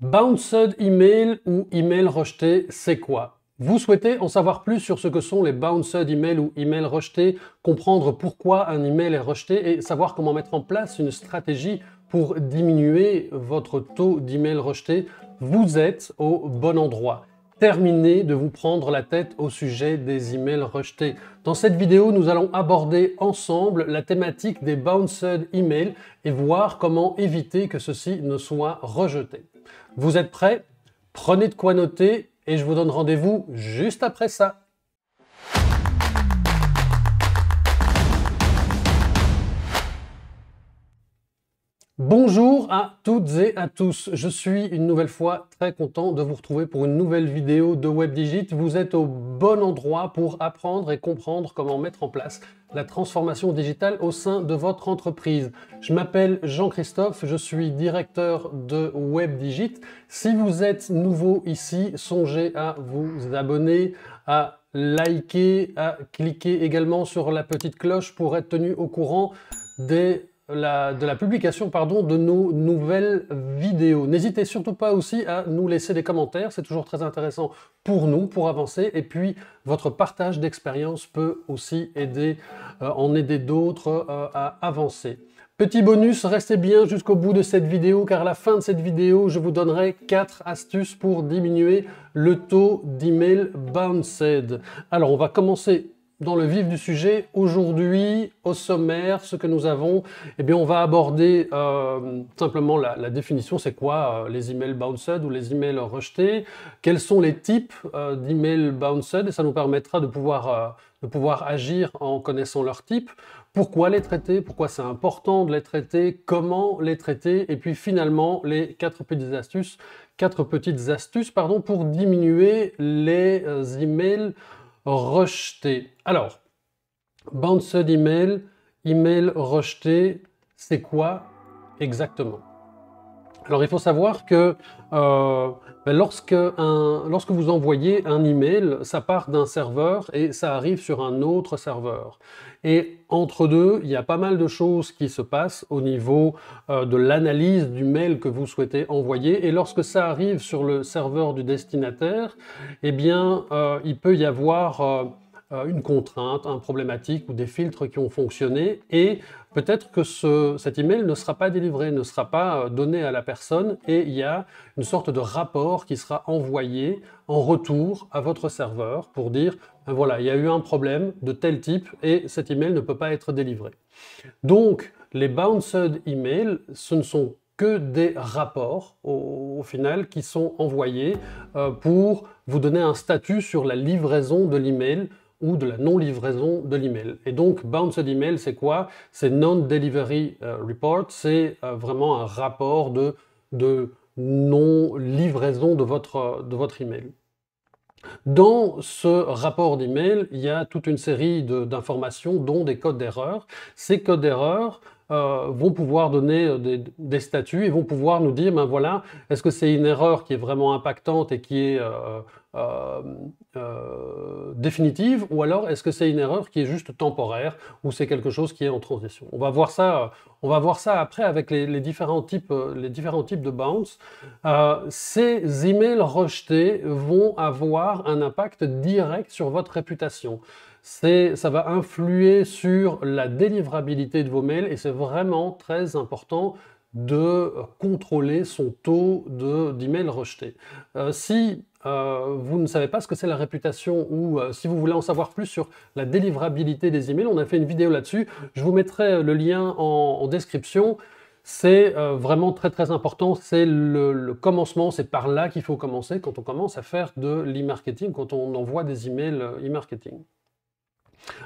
Bounced email ou email rejeté, c'est quoi Vous souhaitez en savoir plus sur ce que sont les bounced email ou email rejetés, comprendre pourquoi un email est rejeté et savoir comment mettre en place une stratégie pour diminuer votre taux d'email rejeté, vous êtes au bon endroit. Terminez de vous prendre la tête au sujet des emails rejetés. Dans cette vidéo, nous allons aborder ensemble la thématique des bounced emails et voir comment éviter que ceux-ci ne soient rejetés. Vous êtes prêts Prenez de quoi noter et je vous donne rendez-vous juste après ça. Bonjour à toutes et à tous. Je suis une nouvelle fois très content de vous retrouver pour une nouvelle vidéo de WebDigit. Vous êtes au bon endroit pour apprendre et comprendre comment mettre en place la transformation digitale au sein de votre entreprise. Je m'appelle Jean-Christophe, je suis directeur de WebDigit. Si vous êtes nouveau ici, songez à vous abonner, à liker, à cliquer également sur la petite cloche pour être tenu au courant des de la publication pardon, de nos nouvelles vidéos. N'hésitez surtout pas aussi à nous laisser des commentaires, c'est toujours très intéressant pour nous, pour avancer, et puis votre partage d'expérience peut aussi aider, euh, en aider d'autres euh, à avancer. Petit bonus, restez bien jusqu'au bout de cette vidéo car à la fin de cette vidéo, je vous donnerai quatre astuces pour diminuer le taux d'email bounced. Alors, on va commencer dans le vif du sujet. Aujourd'hui, au sommaire, ce que nous avons, eh bien, on va aborder euh, simplement la, définition, c'est quoi euh, les emails bounced ou les emails rejetés, quels sont les types euh, d'emails bounced, et ça nous permettra de pouvoir, de pouvoir agir en connaissant leur type, pourquoi les traiter, pourquoi c'est important de les traiter, comment les traiter, et puis finalement, les quatre petites astuces, quatre petites astuces, pardon, pour diminuer les emails rejeté. Alors, bande email email rejeté, c'est quoi exactement alors il faut savoir que euh, ben, lorsque, lorsque, vous envoyez un email, ça part d'un serveur et ça arrive sur un autre serveur. Et entre deux, il y a pas mal de choses qui se passent au niveau euh, de l'analyse du mail que vous souhaitez envoyer. Et lorsque ça arrive sur le serveur du destinataire, eh bien, euh, il peut y avoir euh, une contrainte, un problématique ou des filtres qui ont fonctionné et peut-être que cet email ne sera pas délivré, ne sera pas euh, donné à la personne et il y a une sorte de rapport qui sera envoyé en retour à votre serveur pour dire ben voilà, il y a eu un problème de tel type et cet email ne peut pas être délivré. Donc les bounced emails, ce ne sont que des rapports au, final qui sont envoyés euh, pour vous donner un statut sur la livraison de l'email ou de la non-livraison de l'email. Et donc, bounce Email, c'est quoi C'est Non-Delivery euh, Report, c'est euh, vraiment un rapport de, de non-livraison de votre, de votre email. Dans ce rapport d'email, il y a toute une série d'informations, dont des codes d'erreur. Ces codes d'erreur, euh, vont pouvoir donner euh, des, statuts et vont pouvoir nous dire, ben voilà, est-ce que c'est une erreur qui est vraiment impactante et qui est euh, définitive, ou alors est-ce que c'est une erreur qui est juste temporaire, ou c'est quelque chose qui est en transition On va voir ça, on va voir ça après avec les différents, types, les différents types de bounce. ces emails rejetés vont avoir un impact direct sur votre réputation ça va influer sur la délivrabilité de vos mails et c'est vraiment très important de contrôler son taux d'email de, rejeté. Euh, si euh, vous ne savez pas ce que c'est la réputation ou euh, si vous voulez en savoir plus sur la délivrabilité des emails, on a fait une vidéo là-dessus. Je vous mettrai le lien en, description. C'est vraiment très très important, c'est le, commencement, c'est par là qu'il faut commencer quand on commence à faire de l'e-marketing, quand on envoie des emails e-marketing.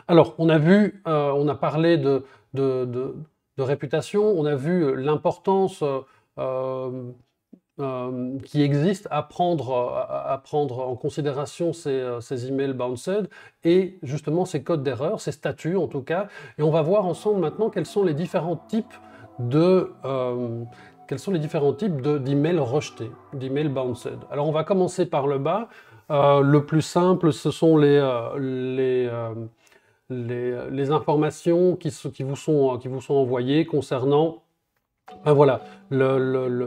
Alors, on a vu, euh, on a parlé de, de, réputation, on a vu l'importance euh, euh, qui existe à prendre, à, prendre en considération ces, emails bounced et justement ces codes d'erreur, ces statuts en tout cas. Et on va voir ensemble maintenant quels sont les différents types de quels sont les différents types d'emails rejetés, d'emails bounced. Alors on va commencer par le bas. le plus simple, ce sont les, les, euh, les, informations qui, vous sont, euh, qui vous sont envoyées concernant ben voilà, le,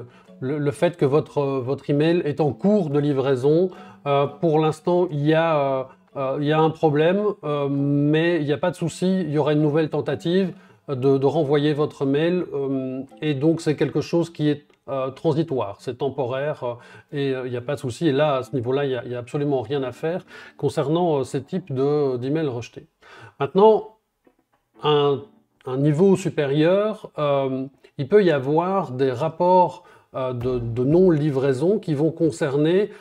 fait que votre, euh, votre email est en cours de livraison. pour l'instant, il y a... y un problème, mais il n'y a pas de souci, il y aura une nouvelle tentative de, renvoyer votre mail. et donc, c'est quelque chose qui est euh, transitoire, c'est temporaire euh, et il euh, n'y a pas de souci. Et là, à ce niveau-là, il n'y a, absolument rien à faire concernant ces types d'emails de, rejetés. Maintenant, un, niveau supérieur, il peut y avoir des rapports de, non-livraison qui vont concerner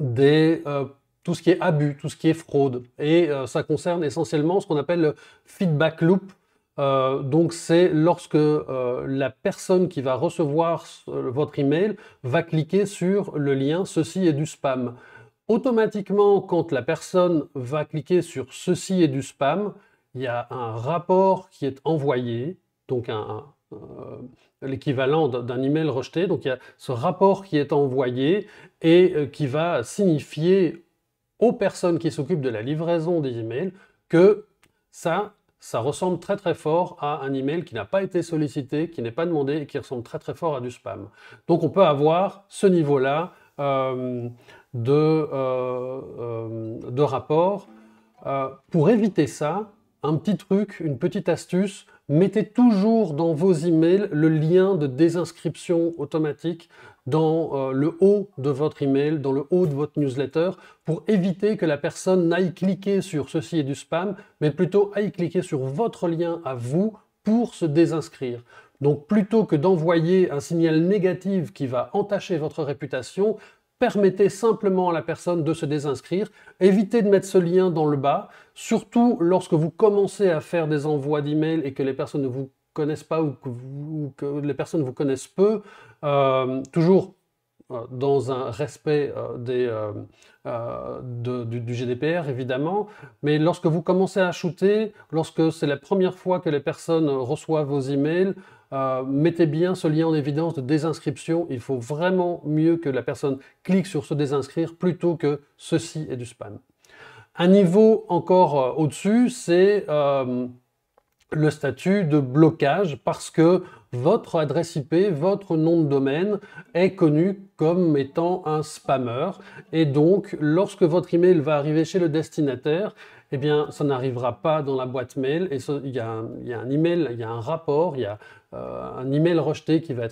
des tout ce qui est abus, tout ce qui est fraude. Et ça concerne essentiellement ce qu'on appelle le feedback loop euh, donc c'est lorsque euh, la personne qui va recevoir euh, votre email va cliquer sur le lien ceci est du spam. Automatiquement, quand la personne va cliquer sur ceci est du spam, il y a un rapport qui est envoyé, donc l'équivalent d'un email rejeté. Donc il y a ce rapport qui est envoyé et qui va signifier aux personnes qui s'occupent de la livraison des emails que ça, ça ressemble très très fort à un email qui n'a pas été sollicité, qui n'est pas demandé et qui ressemble très très fort à du spam. Donc on peut avoir ce niveau-là euh, de, euh, euh, de, rapport. pour éviter ça, un petit truc, une petite astuce, mettez toujours dans vos emails le lien de désinscription automatique dans euh, le haut de votre email, dans le haut de votre newsletter, pour éviter que la personne n'aille cliquer sur ceci et du spam, mais plutôt aille cliquer sur votre lien à vous pour se désinscrire. Donc plutôt que d'envoyer un signal négatif qui va entacher votre réputation, permettez simplement à la personne de se désinscrire, évitez de mettre ce lien dans le bas, surtout lorsque vous commencez à faire des envois d'emails et que les personnes ne vous connaissent pas ou que les personnes vous connaissent peu, euh, toujours euh, dans un respect euh, du, GDPR, évidemment, mais lorsque vous commencez à shooter, lorsque c'est la première fois que les personnes reçoivent vos emails, mettez bien ce lien en évidence de désinscription. Il faut vraiment mieux que la personne clique sur se désinscrire plutôt que ceci est du spam. Un niveau encore au-dessus, c'est... le statut de blocage parce que votre adresse IP, votre nom de domaine est connu comme étant un spammeur Et donc, lorsque votre email va arriver chez le destinataire, eh bien, ça n'arrivera pas dans la boîte mail. Et il y, a un email, il y a un rapport, il y a euh, un email rejeté euh,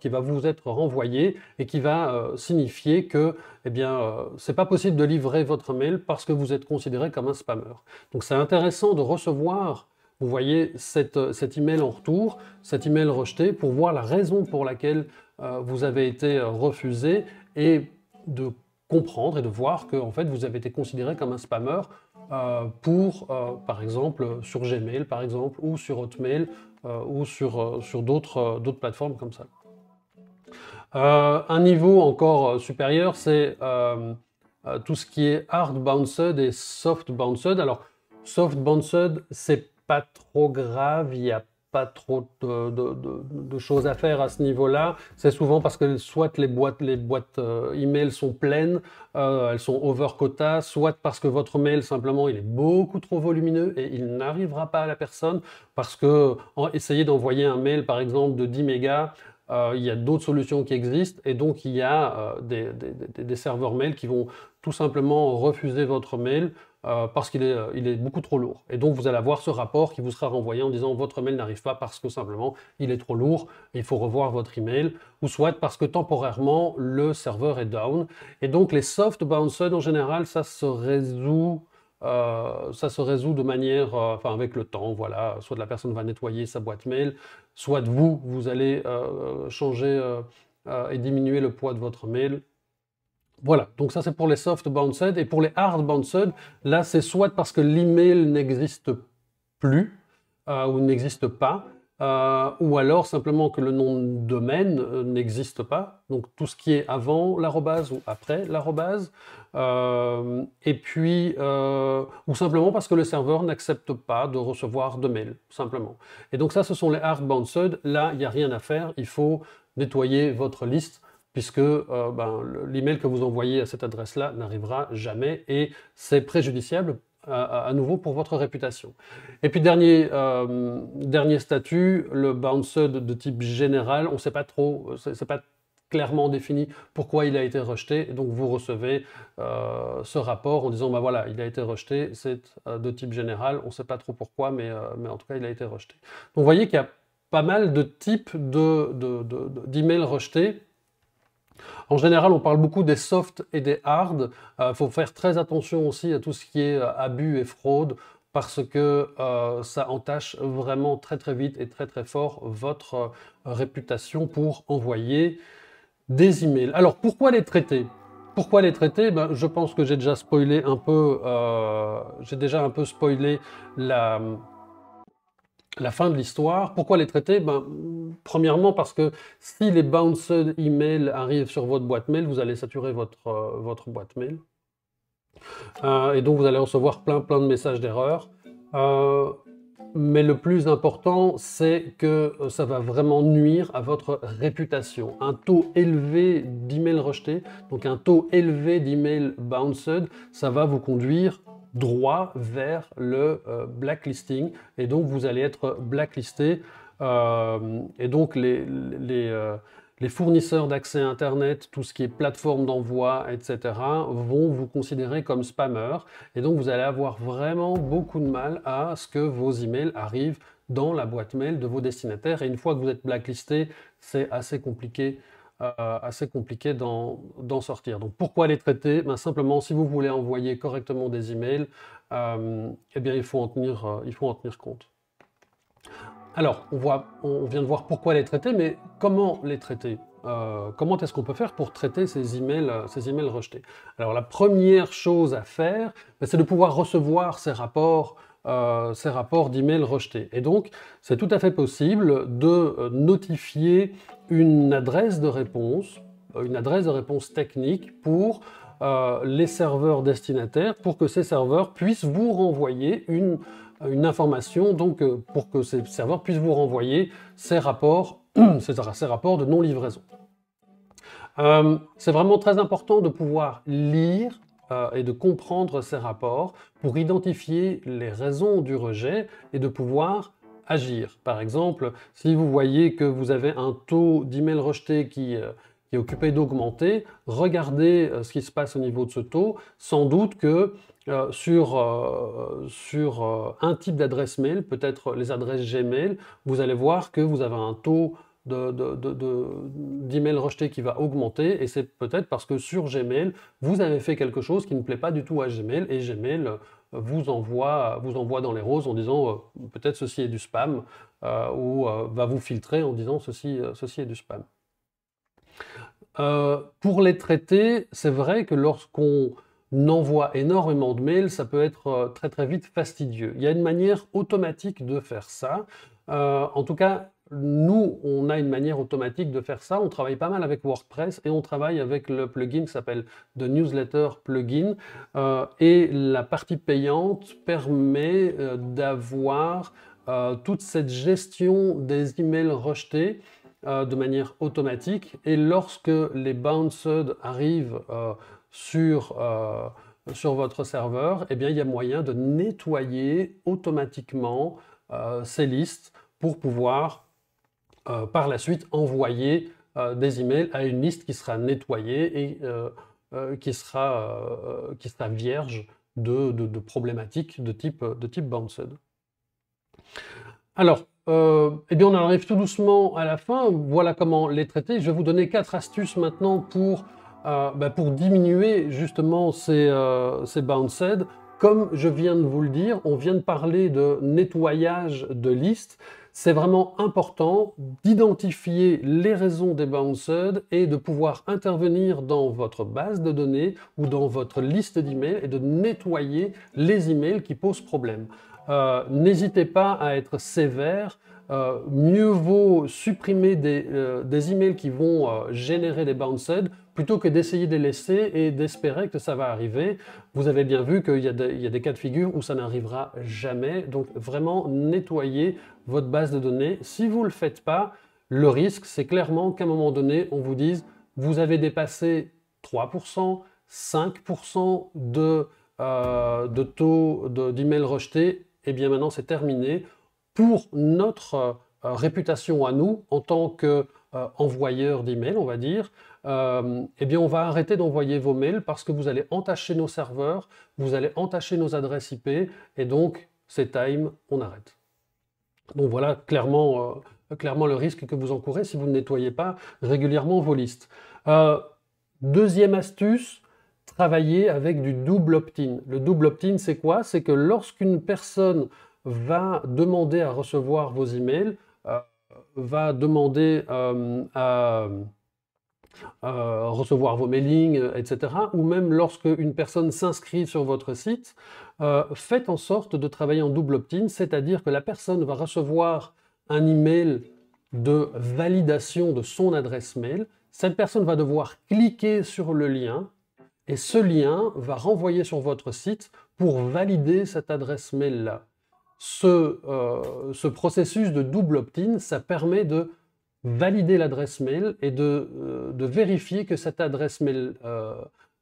qui va, vous être renvoyé et qui va euh, signifier que, eh bien, c'est pas possible de livrer votre mail parce que vous êtes considéré comme un spammeur Donc, c'est intéressant de recevoir vous voyez cette, euh, cet email en retour, cet email rejeté, pour voir la raison pour laquelle euh, vous avez été euh, refusé et de comprendre et de voir que en fait, vous avez été considéré comme un spammeur, pour, par exemple, sur Gmail, par exemple, ou sur Hotmail, ou sur, sur d'autres plateformes comme ça. un niveau encore supérieur, c'est tout ce qui est hard bounced et soft bounced. Alors, soft bounced, c'est pas trop grave, il n'y a pas trop de, choses à faire à ce niveau-là. C'est souvent parce que soit les boîtes, les boîtes euh, email sont pleines, euh, elles sont over quota, soit parce que votre mail simplement il est beaucoup trop volumineux et il n'arrivera pas à la personne parce que en, essayer d'envoyer un mail par exemple de 10 mégas, euh, il y a d'autres solutions qui existent et donc il y a euh, des, serveurs mail qui vont tout simplement refuser votre mail euh, parce qu'il est, est beaucoup trop lourd. Et donc vous allez avoir ce rapport qui vous sera renvoyé en disant votre mail n'arrive pas parce que simplement il est trop lourd, il faut revoir votre email, ou soit parce que temporairement le serveur est down. Et donc les soft bouncers en général, ça se résout euh, ça se résout de manière, euh, enfin avec le temps, voilà, soit la personne va nettoyer sa boîte mail, soit vous, vous allez euh, changer et diminuer le poids de votre mail. Voilà, donc ça c'est pour les soft bounced et pour les hard bounced, là c'est soit parce que l'email n'existe plus ou n'existe pas, euh, ou alors simplement que le nom de domaine euh, n'existe pas, donc tout ce qui est avant l'arrobase ou après l'arrobase, euh, et puis ou simplement parce que le serveur n'accepte pas de recevoir de mail, simplement. Et donc ça, ce sont les hard bounced. Là, il n'y a rien à faire, il faut nettoyer votre liste puisque ben, l'email que vous envoyez à cette adresse-là n'arrivera jamais et c'est préjudiciable à, nouveau pour votre réputation. Et puis dernier, euh, dernier statut, le bouncer de type général, on ne sait pas trop, c'est pas clairement défini pourquoi il a été rejeté. donc vous recevez euh, ce rapport en disant, bah voilà, il a été rejeté, c'est euh, de type général, on ne sait pas trop pourquoi, mais, en tout cas, il a été rejeté. Donc vous voyez qu'il y a pas mal de types d'emails de, rejetés en général, on parle beaucoup des soft et des hard. Il euh, faut faire très attention aussi à tout ce qui est euh, abus et fraude parce que euh, ça entache vraiment très très vite et très très fort votre réputation pour envoyer des emails. Alors pourquoi les traiter pourquoi les traiter ben, Je pense que j'ai déjà spoilé un peu, j'ai déjà un peu spoilé la, la fin de l'histoire. Pourquoi les traiter ben, Premièrement, parce que si les bounced emails arrivent sur votre boîte mail, vous allez saturer votre, euh, votre boîte mail. Euh, et donc, vous allez recevoir plein, plein de messages d'erreur. Euh, mais le plus important, c'est que ça va vraiment nuire à votre réputation. Un taux élevé d'emails rejetés, donc un taux élevé d'emails bounced, ça va vous conduire droit vers le euh, blacklisting. Et donc, vous allez être blacklisté. Euh, et donc, euh, les, fournisseurs d'accès Internet, tout ce qui est plateforme d'envoi, etc., vont vous considérer comme spammeur, Et donc, vous allez avoir vraiment beaucoup de mal à ce que vos emails arrivent dans la boîte mail de vos destinataires. Et une fois que vous êtes blacklisté, c'est assez compliqué euh, assez compliqué d'en sortir. Donc pourquoi les traiter ben, Simplement, si vous voulez envoyer correctement des emails, euh, eh euh, il, faut en tenir, compte. Alors, on, voit, on, vient de voir pourquoi les traiter, mais comment les traiter Comment est-ce qu'on peut faire pour traiter ces emails, ces emails rejetés Alors, la première chose à faire, ben, c'est de pouvoir recevoir ces rapports euh, ces rapports d'email rejetés. Et donc, c'est tout à fait possible de euh, notifier une adresse de réponse, euh, une adresse de réponse technique pour les serveurs destinataires, pour que ces serveurs puissent vous renvoyer une, information, donc pour que ces serveurs puissent vous renvoyer ces rapports, ces rapports de non-livraison. c'est vraiment très important de pouvoir lire euh, et de comprendre ces rapports pour identifier les raisons du rejet et de pouvoir agir. Par exemple, si vous voyez que vous avez un taux d'email rejeté qui, euh, est occupé d'augmenter, regardez euh, ce qui se passe au niveau de ce taux. Sans doute que sur un type d'adresse mail, peut-être les adresses Gmail, vous allez voir que vous avez un taux d'emails de, rejetés qui va augmenter et c'est peut-être parce que sur Gmail, vous avez fait quelque chose qui ne plaît pas du tout à Gmail et Gmail euh, vous envoie, vous envoie dans les roses en disant euh, peut-être ceci est du spam euh, ou va vous filtrer en disant ceci, ceci est du spam. pour les traiter, c'est vrai que lorsqu'on envoie énormément de mails, ça peut être très très vite fastidieux. Il y a une manière automatique de faire ça. en tout cas, nous, on a une manière automatique de faire ça. On travaille pas mal avec WordPress et on travaille avec le plugin qui s'appelle The Newsletter Plugin. Euh, et la partie payante permet euh, d'avoir euh, toute cette gestion des emails rejetés de manière automatique. Et lorsque les bounced arrivent sur, sur votre serveur, eh bien, il y a moyen de nettoyer automatiquement ces listes pour pouvoir euh, par la suite envoyer euh, des emails à une liste qui sera nettoyée et euh, qui, sera, vierge de, problématiques de type, de type bounced. Alors, eh bien on arrive tout doucement à la fin. Voilà comment les traiter. Je vais vous donner quatre astuces maintenant pour, ben, diminuer justement ces, ces bounced. Comme je viens de vous le dire, on vient de parler de nettoyage de liste c'est vraiment important d'identifier les raisons des bounced et de pouvoir intervenir dans votre base de données ou dans votre liste d'emails et de nettoyer les emails qui posent problème. Euh, n'hésitez pas à être sévère euh, mieux vaut supprimer des, euh, emails qui vont euh, générer des bounced plutôt que d'essayer de les laisser et d'espérer que ça va arriver. Vous avez bien vu qu'il y, a des cas de figure où ça n'arrivera jamais. Donc vraiment, nettoyez votre base de données. Si vous ne le faites pas, le risque, c'est clairement qu'à un moment donné, on vous dise, vous avez dépassé 3%, 5% de, taux d'emails rejetés, et eh bien maintenant c'est terminé pour notre euh, réputation à nous en tant qu'envoyeur envoyeur d'emails, on va dire, euh, eh bien on va arrêter d'envoyer vos mails parce que vous allez entacher nos serveurs, vous allez entacher nos adresses IP, et donc c'est time, on arrête. Donc voilà clairement, euh, clairement le risque que vous encourez si vous ne nettoyez pas régulièrement vos listes. deuxième astuce, travailler avec du double opt-in. Le double opt-in, c'est quoi C'est que lorsqu'une personne va demander à recevoir vos emails, euh, va demander euh, à euh, recevoir vos mailings, etc. Ou même lorsque une personne s'inscrit sur votre site, faites en sorte de travailler en double opt-in, c'est-à-dire que la personne va recevoir un email de validation de son adresse mail. Cette personne va devoir cliquer sur le lien et ce lien va renvoyer sur votre site pour valider cette adresse mail-là. Euh, ce, processus de double opt-in, ça permet de valider l'adresse mail et de, euh, vérifier que cette adresse mail, euh,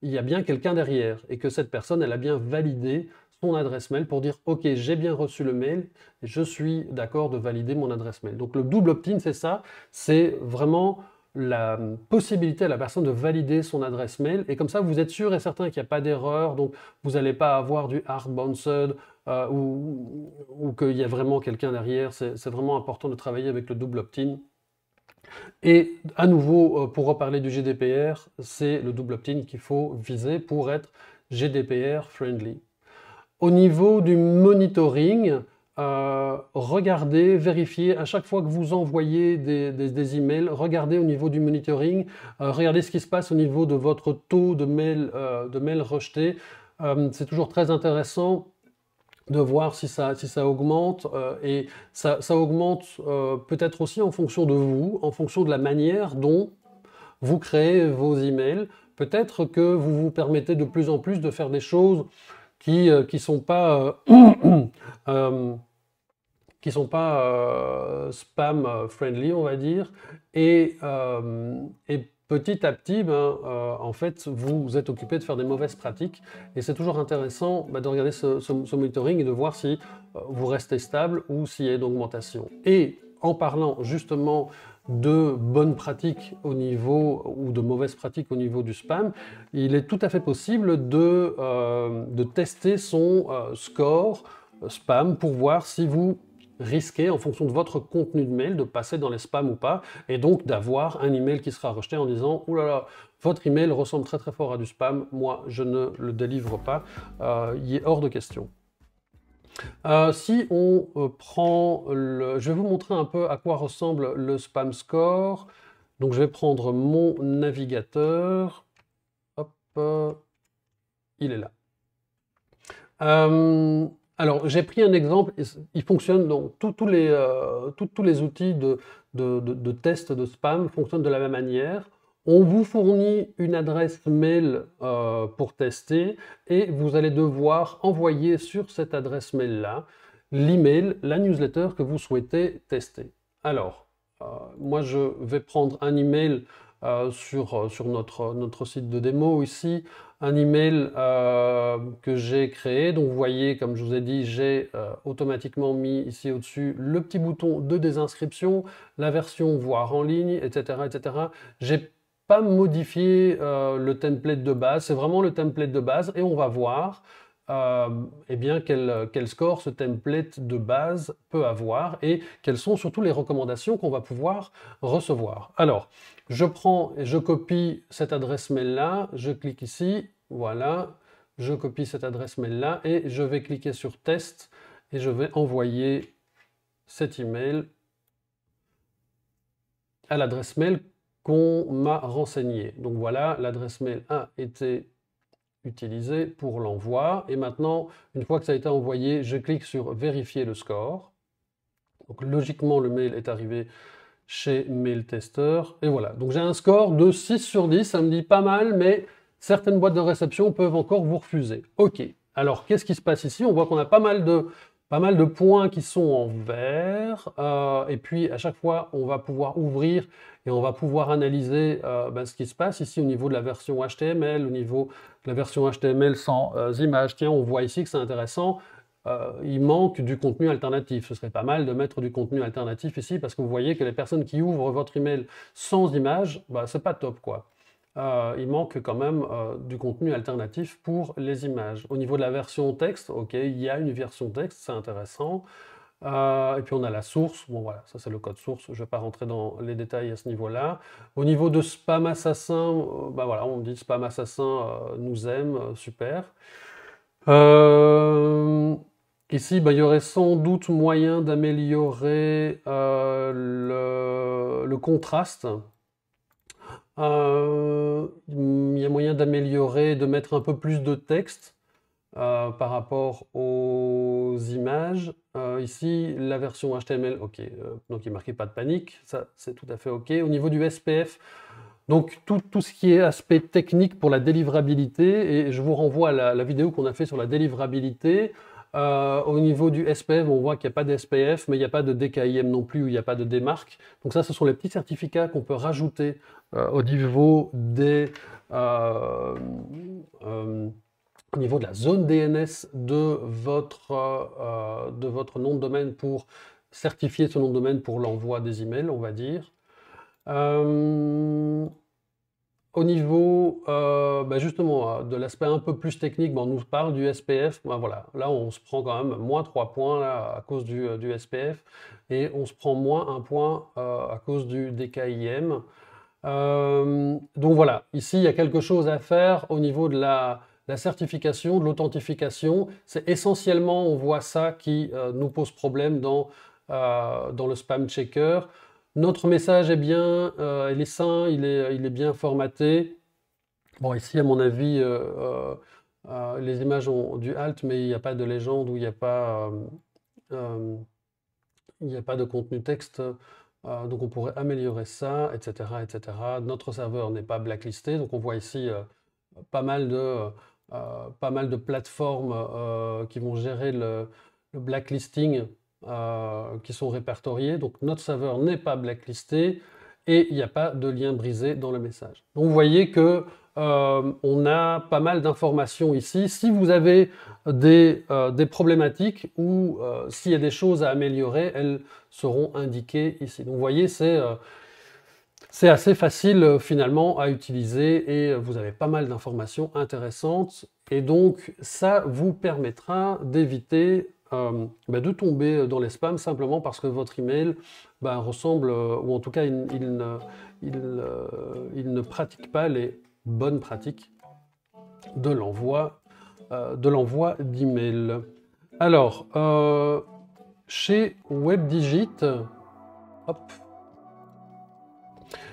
il y a bien quelqu'un derrière et que cette personne, elle a bien validé son adresse mail pour dire OK, j'ai bien reçu le mail, et je suis d'accord de valider mon adresse mail. Donc le double opt-in, c'est ça, c'est vraiment la possibilité à la personne de valider son adresse mail et comme ça vous êtes sûr et certain qu'il n'y a pas d'erreur donc vous n'allez pas avoir du hard bounced euh, ou, qu'il y a vraiment quelqu'un derrière. C'est vraiment important de travailler avec le double opt-in. Et à nouveau, euh, pour reparler du GDPR, c'est le double opt-in qu'il faut viser pour être GDPR friendly. Au niveau du monitoring, euh, regardez, vérifiez à chaque fois que vous envoyez des, emails, regardez au niveau du monitoring, regardez ce qui se passe au niveau de votre taux de mail, euh, de mail c'est toujours très intéressant de voir si ça, si ça augmente. Euh, et ça, augmente euh, peut-être aussi en fonction de vous, en fonction de la manière dont vous créez vos emails. Peut-être que vous vous permettez de plus en plus de faire des choses qui ne euh, qui sont pas... qui sont pas spam friendly, on va dire, et petit à petit, ben, euh, en fait, vous, êtes occupé de faire des mauvaises pratiques. Et c'est toujours intéressant ben, de regarder ce, monitoring et de voir si euh, vous restez stable ou s'il y a une augmentation. Et en parlant justement de bonnes pratiques au niveau ou de mauvaises pratiques au niveau du spam, il est tout à fait possible de euh, tester son score spam pour voir si vous risquer, en fonction de votre contenu de mail, de passer dans les spams ou pas, et donc d'avoir un email qui sera rejeté en disant « Ouh là là, votre email ressemble très très fort à du spam, moi je ne le délivre pas, euh, il est hors de question ». Euh, si on euh, prend le... Je vais vous montrer un peu à quoi ressemble le spam score. Donc je vais prendre mon navigateur. Hop, il est là. Alors, j'ai pris un exemple, il fonctionne, dans tous euh, les, outils de, de, test de spam fonctionnent de la même manière. On vous fournit une adresse mail euh, pour tester et vous allez devoir envoyer sur cette adresse mail-là l'email, la newsletter que vous souhaitez tester. Alors, euh, moi je vais prendre un email euh, sur, euh, sur notre, notre site de démo ici, un email euh, que j'ai créé. Donc vous voyez, comme je vous ai dit, j'ai automatiquement mis ici au-dessus le petit bouton de désinscription, la version voir en ligne, etc. etc. J'ai pas modifié le template de base, c'est vraiment le template de base et on va voir euh, eh bien, quel, euh, quel, score ce template de base peut avoir et quelles sont surtout les recommandations qu'on va pouvoir recevoir. Alors, je prends et je copie cette adresse mail-là, je clique ici, voilà, je copie cette adresse mail-là et je vais cliquer sur test et je vais envoyer cet email à l'adresse mail qu'on m'a renseignée. Donc voilà, l'adresse mail a été utilisé pour l'envoi. Et maintenant, une fois que ça a été envoyé, je clique sur vérifier le score. Donc logiquement, le mail est arrivé chez Mail Tester. Et voilà, donc j'ai un score de 6 sur 10, ça me dit pas mal, mais certaines boîtes de réception peuvent encore vous refuser. Ok, alors qu'est-ce qui se passe ici On voit qu'on a pas mal de pas mal de points qui sont en vert. Euh, et puis à chaque fois, on va pouvoir ouvrir et on va pouvoir analyser euh, ben, ce qui se passe ici au niveau de la version HTML, au niveau de la version HTML sans euh, images. Tiens, on voit ici que c'est intéressant. il manque du contenu alternatif. Ce serait pas mal de mettre du contenu alternatif ici parce que vous voyez que les personnes qui ouvrent votre email sans images, ben, c'est pas top quoi. Euh, il manque quand même euh, du contenu alternatif pour les images. Au niveau de la version texte, ok, il y a une version texte, c'est intéressant. Euh, et puis on a la source, bon voilà, ça c'est le code source, je ne vais pas rentrer dans les détails à ce niveau-là. Au niveau de spam assassin, bah voilà, on me dit spam assassin nous aime, super. Ici, bah, il y aurait sans doute moyen d'améliorer le contraste euh, il y a moyen d'améliorer, de mettre un peu plus de texte euh, par rapport aux images. Euh, ici, la version HTML, ok, donc il est marqué pas de panique, ça c'est tout à fait ok. Au niveau du SPF, donc tout, ce qui est aspect technique pour la délivrabilité, et je vous renvoie à la, la vidéo qu'on a fait sur la délivrabilité, euh, au niveau du SPF, on voit qu'il n'y a pas de SPF, mais il n'y a pas de DKIM non plus, ou il n'y a pas de démarque. Donc ça, ce sont les petits certificats qu'on peut rajouter euh, au niveau des... Euh, au niveau de la zone DNS de votre, de votre nom de domaine pour certifier ce nom de domaine pour l'envoi des emails, on va dire. Au niveau euh, bah, justement euh, de l'aspect un peu plus technique, bah, on nous parle du SPF. Bah voilà, là on se prend quand même moins 3 points là, à cause du, euh, SPF et on se prend moins 1 point à cause du DKIM. donc voilà, ici il y a quelque chose à faire au niveau de la, la certification, de l'authentification. C'est essentiellement, on voit ça qui nous pose problème dans, dans le spam checker. Notre message est bien, euh, il est sain, euh, il est, bien formaté. Bon, ici, à mon avis, euh, les images ont du halt, mais il n'y a pas de légende ou il n'y a, pas, de contenu texte. donc, on pourrait améliorer ça, etc. etc. Notre serveur n'est pas blacklisté. Donc, on voit ici pas mal de... plateformes qui vont gérer le blacklisting euh, qui sont répertoriés. Donc notre serveur n'est pas blacklisté et il n'y a pas de lien brisé dans le message. Donc vous voyez que euh, on a pas mal d'informations ici. Si vous avez des, euh, problématiques ou s'il y a des choses à améliorer, elles seront indiquées ici. Donc vous voyez, c'est c'est assez facile finalement à utiliser et vous avez pas mal d'informations intéressantes. Et donc ça vous permettra d'éviter euh, bah, de tomber dans les spams simplement parce que votre email bah, ressemble, euh, ou en tout cas euh, il, ne, pratique pas les bonnes pratiques de l'envoi de d'email. Alors, chez WebDigit, hop,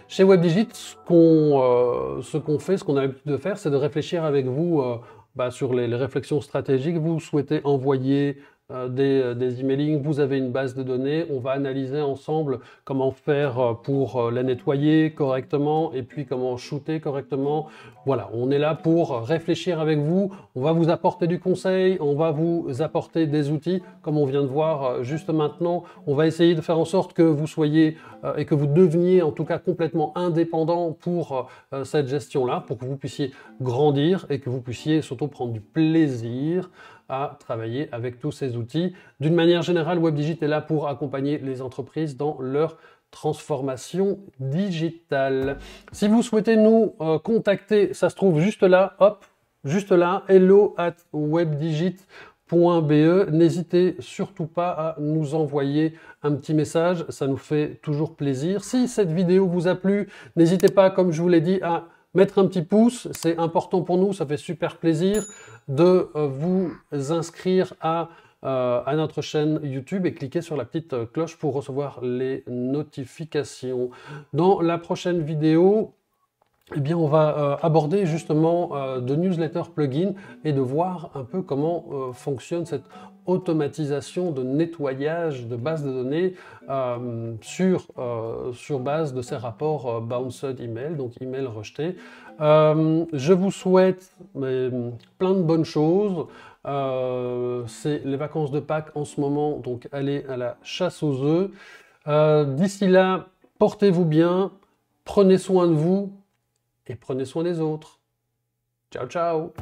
chez WebDigit, ce qu'on qu'on fait, ce qu'on a l'habitude de faire, c'est de réfléchir avec vous bah, sur les, les, réflexions stratégiques, vous souhaitez envoyer euh, des, euh, des emailing, vous avez une base de données, on va analyser ensemble comment faire euh, pour la nettoyer correctement et puis comment shooter correctement. Voilà, on est là pour réfléchir avec vous, on va vous apporter du conseil, on va vous apporter des outils comme on vient de voir juste maintenant. On va essayer de faire en sorte que vous soyez et que vous deveniez en tout cas complètement indépendant pour cette gestion-là, pour que vous puissiez grandir et que vous puissiez surtout prendre du plaisir travailler avec tous ces outils. D'une manière générale, WebDigit est là pour accompagner les entreprises dans leur transformation digitale. Si vous souhaitez nous euh, contacter, ça se trouve juste là, hop, juste là, hello at webdigit.be. N'hésitez surtout pas à nous envoyer un petit message, ça nous fait toujours plaisir. Si cette vidéo vous a plu, n'hésitez pas, comme je vous l'ai dit, à Mettre un petit pouce, c'est important pour nous, ça fait super plaisir de euh, vous inscrire à, euh, à notre chaîne YouTube et cliquer sur la petite euh, cloche pour recevoir les notifications. Dans la prochaine vidéo, eh bien, on va euh, aborder justement euh, de newsletter plugin et de voir un peu comment euh, fonctionne cette automatisation de nettoyage de base de données sur, base de ces rapports bounced email, donc email rejeté. je vous souhaite plein de bonnes choses. C'est les vacances de Pâques en ce moment, donc allez à la chasse aux œufs. D'ici là, portez-vous bien, prenez soin de vous, et prenez soin des autres. Ciao ciao